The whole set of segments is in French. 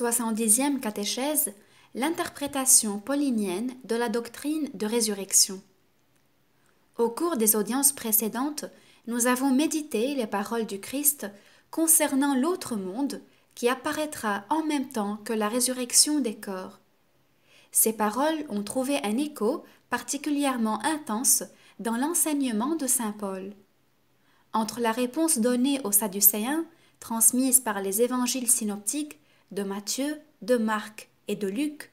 70e catéchèse, l'interprétation paulinienne de la doctrine de résurrection. Au cours des audiences précédentes, nous avons médité les paroles du Christ concernant l'autre monde qui apparaîtra en même temps que la résurrection des corps. Ces paroles ont trouvé un écho particulièrement intense dans l'enseignement de Saint Paul. Entre la réponse donnée aux Sadducéens, transmise par les évangiles synoptiques, de Matthieu, de Marc et de Luc,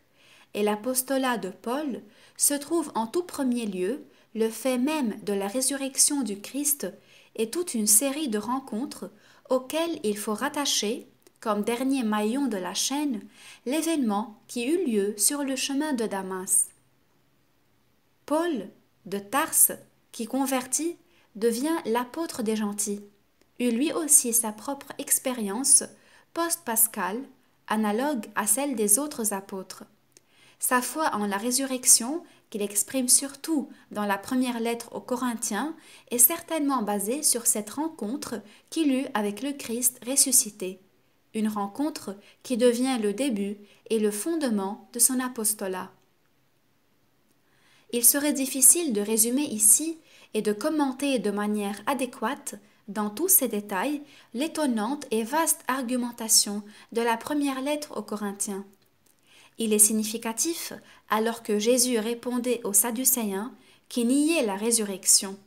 et l'apostolat de Paul, se trouve en tout premier lieu le fait même de la résurrection du Christ et toute une série de rencontres auxquelles il faut rattacher, comme dernier maillon de la chaîne, l'événement qui eut lieu sur le chemin de Damas. Paul, de Tarse, qui convertit, devient l'apôtre des gentils, eut lui aussi sa propre expérience post-pascale analogue à celle des autres apôtres. Sa foi en la résurrection, qu'il exprime surtout dans la première lettre aux Corinthiens, est certainement basée sur cette rencontre qu'il eut avec le Christ ressuscité, une rencontre qui devient le début et le fondement de son apostolat. Il serait difficile de résumer ici et de commenter de manière adéquate dans tous ces détails l'étonnante et vaste argumentation de la première lettre aux Corinthiens. Il est significatif alors que Jésus répondait aux Sadducéens qui niaient la résurrection.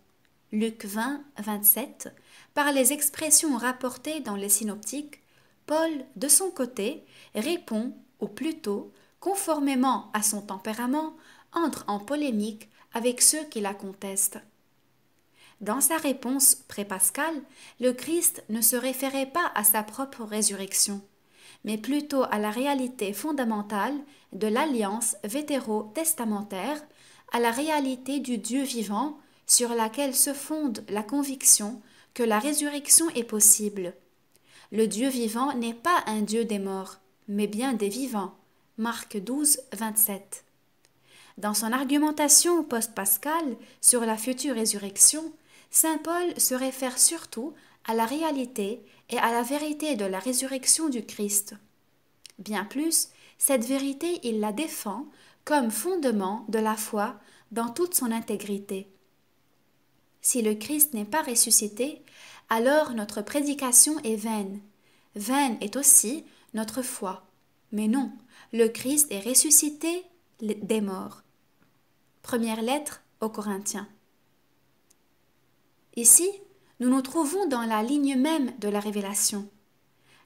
Luc 20, 27, par les expressions rapportées dans les synoptiques, Paul, de son côté, répond, ou plutôt, conformément à son tempérament, entre en polémique avec ceux qui la contestent. Dans sa réponse pré-pascale, le Christ ne se référait pas à sa propre résurrection, mais plutôt à la réalité fondamentale de l'alliance vétéro-testamentaire, à la réalité du Dieu vivant sur laquelle se fonde la conviction que la résurrection est possible. Le Dieu vivant n'est pas un Dieu des morts, mais bien des vivants. Marc 12, 27. Dans son argumentation post-pascale sur la future résurrection, Saint Paul se réfère surtout à la réalité et à la vérité de la résurrection du Christ. Bien plus, cette vérité, il la défend comme fondement de la foi dans toute son intégrité. Si le Christ n'est pas ressuscité, alors notre prédication est vaine. Vaine est aussi notre foi. Mais non, le Christ est ressuscité des morts. Première lettre aux Corinthiens. Ici, nous nous trouvons dans la ligne même de la révélation.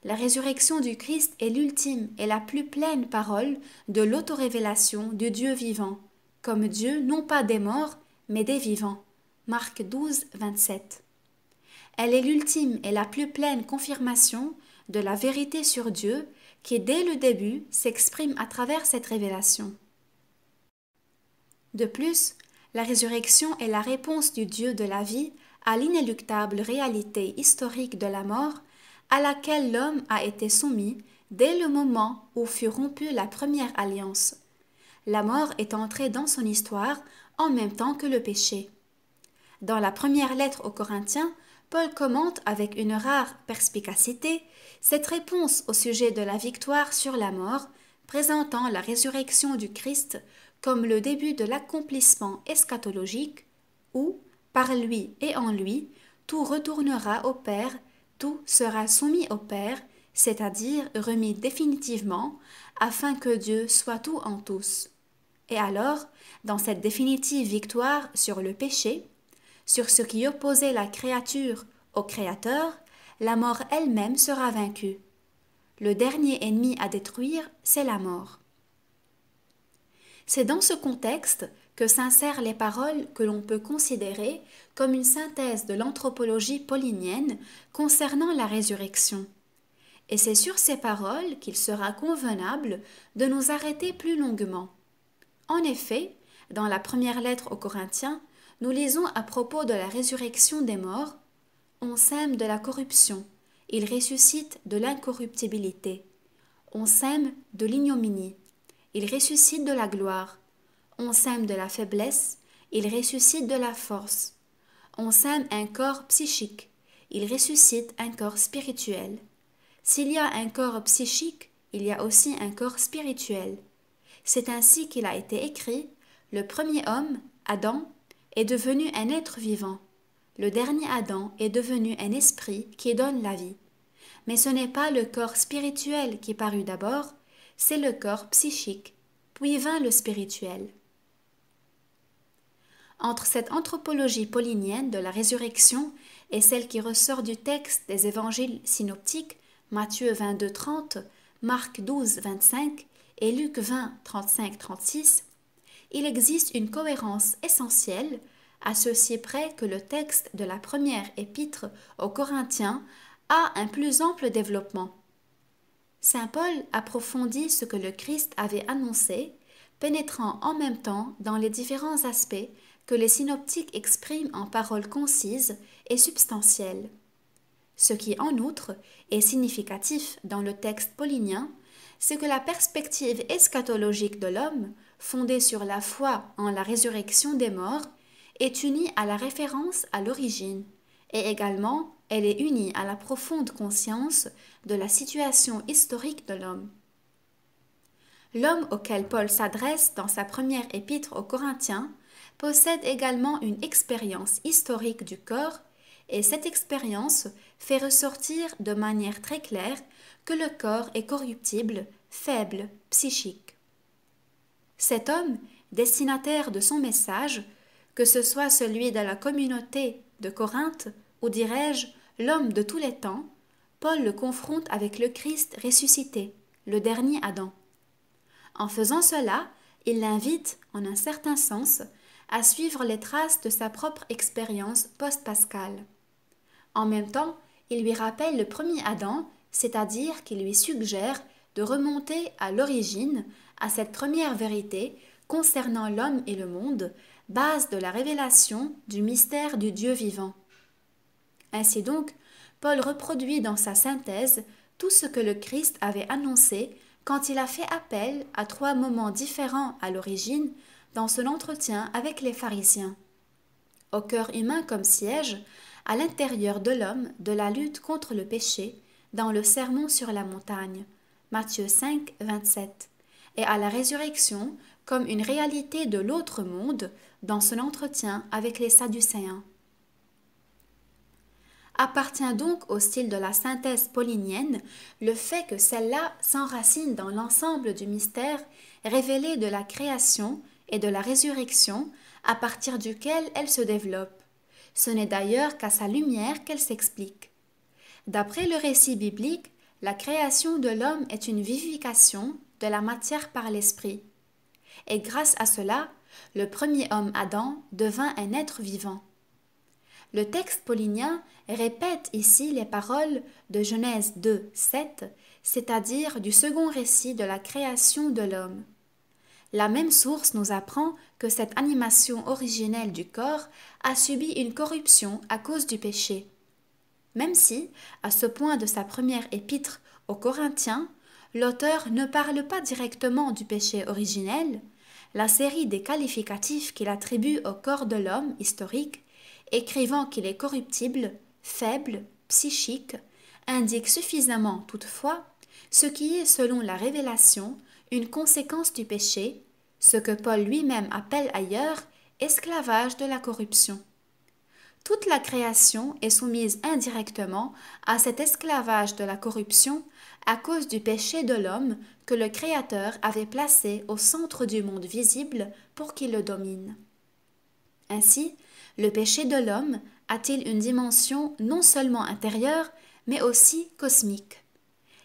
La résurrection du Christ est l'ultime et la plus pleine parole de l'autorévélation du Dieu vivant, comme Dieu non pas des morts, mais des vivants. Marc 12, Elle est l'ultime et la plus pleine confirmation de la vérité sur Dieu qui, dès le début, s'exprime à travers cette révélation. De plus, la résurrection est la réponse du Dieu de la vie à l'inéluctable réalité historique de la mort à laquelle l'homme a été soumis dès le moment où fut rompue la première alliance. La mort est entrée dans son histoire en même temps que le péché. Dans la première lettre aux Corinthiens, Paul commente avec une rare perspicacité cette réponse au sujet de la victoire sur la mort, présentant la résurrection du Christ comme le début de l'accomplissement eschatologique ou par lui et en lui, tout retournera au Père, tout sera soumis au Père, c'est-à-dire remis définitivement, afin que Dieu soit tout en tous. Et alors, dans cette définitive victoire sur le péché, sur ce qui opposait la créature au Créateur, la mort elle-même sera vaincue. Le dernier ennemi à détruire, c'est la mort. C'est dans ce contexte que s'insèrent les paroles que l'on peut considérer comme une synthèse de l'anthropologie paulinienne concernant la résurrection. Et c'est sur ces paroles qu'il sera convenable de nous arrêter plus longuement. En effet, dans la première lettre aux Corinthiens, nous lisons à propos de la résurrection des morts On sème de la corruption, il ressuscite de l'incorruptibilité. On sème de l'ignominie, il ressuscite de la gloire. On sème de la faiblesse, il ressuscite de la force. On sème un corps psychique, il ressuscite un corps spirituel. S'il y a un corps psychique, il y a aussi un corps spirituel. C'est ainsi qu'il a été écrit, le premier homme, Adam, est devenu un être vivant. Le dernier Adam est devenu un esprit qui donne la vie. Mais ce n'est pas le corps spirituel qui parut d'abord, c'est le corps psychique, puis vint le spirituel. Entre cette anthropologie paulinienne de la résurrection et celle qui ressort du texte des évangiles synoptiques, Matthieu 22, 30, Marc 12, 25 et Luc 20, 35, 36, il existe une cohérence essentielle, à ceci près que le texte de la première épître aux Corinthiens a un plus ample développement. Saint Paul approfondit ce que le Christ avait annoncé, pénétrant en même temps dans les différents aspects que les synoptiques expriment en paroles concises et substantielles. Ce qui, en outre, est significatif dans le texte paulinien, c'est que la perspective eschatologique de l'homme, fondée sur la foi en la résurrection des morts, est unie à la référence à l'origine et également elle est unie à la profonde conscience de la situation historique de l'homme. L'homme auquel Paul s'adresse dans sa première épître aux Corinthiens possède également une expérience historique du corps et cette expérience fait ressortir de manière très claire que le corps est corruptible, faible, psychique. Cet homme, destinataire de son message, que ce soit celui de la communauté de Corinthe, ou dirais-je, l'homme de tous les temps, Paul le confronte avec le Christ ressuscité, le dernier Adam. En faisant cela, il l'invite, en un certain sens, à suivre les traces de sa propre expérience post-pascale. En même temps, il lui rappelle le premier Adam, c'est-à-dire qu'il lui suggère de remonter à l'origine, à cette première vérité concernant l'homme et le monde, base de la révélation du mystère du Dieu vivant. Ainsi donc, Paul reproduit dans sa synthèse tout ce que le Christ avait annoncé quand il a fait appel à trois moments différents à l'origine dans son entretien avec les pharisiens. Au cœur humain comme siège, à l'intérieur de l'homme, de la lutte contre le péché, dans le sermon sur la montagne, Matthieu 5, 27, et à la résurrection comme une réalité de l'autre monde dans son entretien avec les Sadducéens. Appartient donc au style de la synthèse polynienne le fait que celle-là s'enracine dans l'ensemble du mystère révélé de la création et de la résurrection à partir duquel elle se développe. Ce n'est d'ailleurs qu'à sa lumière qu'elle s'explique. D'après le récit biblique, la création de l'homme est une vivification de la matière par l'esprit et grâce à cela, le premier homme Adam devint un être vivant. Le texte paulinien répète ici les paroles de Genèse 2, 7, c'est-à-dire du second récit de la création de l'homme. La même source nous apprend que cette animation originelle du corps a subi une corruption à cause du péché. Même si, à ce point de sa première épître aux Corinthiens, l'auteur ne parle pas directement du péché originel, la série des qualificatifs qu'il attribue au corps de l'homme historique, écrivant qu'il est corruptible, faible, psychique, indique suffisamment toutefois ce qui est selon la révélation une conséquence du péché, ce que Paul lui-même appelle ailleurs esclavage de la corruption toute la création est soumise indirectement à cet esclavage de la corruption à cause du péché de l'homme que le Créateur avait placé au centre du monde visible pour qu'il le domine. Ainsi, le péché de l'homme a-t-il une dimension non seulement intérieure, mais aussi cosmique.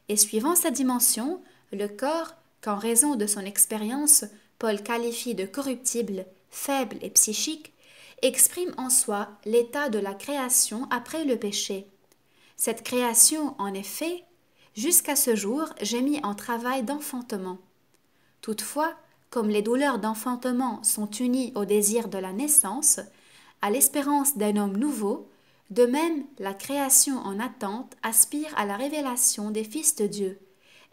Et suivant sa dimension, le corps, qu'en raison de son expérience, Paul qualifie de corruptible, faible et psychique, exprime en soi l'état de la création après le péché. Cette création, en effet, jusqu'à ce jour, j'ai mis en travail d'enfantement. Toutefois, comme les douleurs d'enfantement sont unies au désir de la naissance, à l'espérance d'un homme nouveau, de même la création en attente aspire à la révélation des fils de Dieu,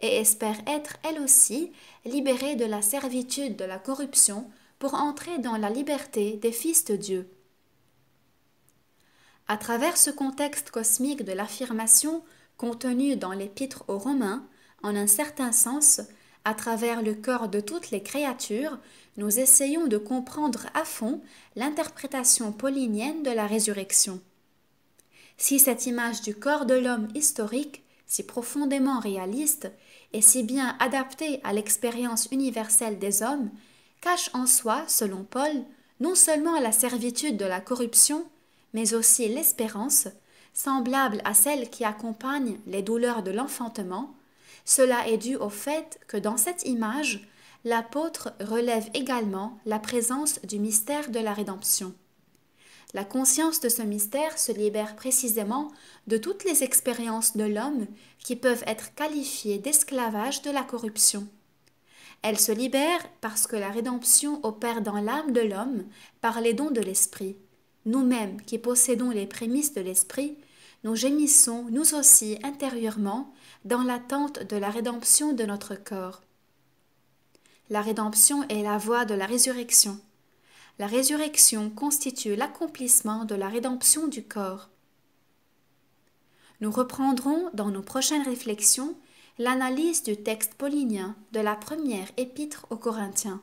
et espère être elle aussi libérée de la servitude de la corruption pour entrer dans la liberté des fils de Dieu. À travers ce contexte cosmique de l'affirmation contenue dans l'épître aux Romains, en un certain sens, à travers le corps de toutes les créatures, nous essayons de comprendre à fond l'interprétation paulinienne de la résurrection. Si cette image du corps de l'homme historique, si profondément réaliste, est si bien adaptée à l'expérience universelle des hommes, cache en soi, selon Paul, non seulement la servitude de la corruption, mais aussi l'espérance, semblable à celle qui accompagne les douleurs de l'enfantement, cela est dû au fait que dans cette image, l'apôtre relève également la présence du mystère de la rédemption. La conscience de ce mystère se libère précisément de toutes les expériences de l'homme qui peuvent être qualifiées d'esclavage de la corruption. Elle se libère parce que la rédemption opère dans l'âme de l'homme par les dons de l'esprit. Nous-mêmes qui possédons les prémices de l'esprit, nous gémissons, nous aussi, intérieurement, dans l'attente de la rédemption de notre corps. La rédemption est la voie de la résurrection. La résurrection constitue l'accomplissement de la rédemption du corps. Nous reprendrons dans nos prochaines réflexions l'analyse du texte paulinien de la première épître aux Corinthiens.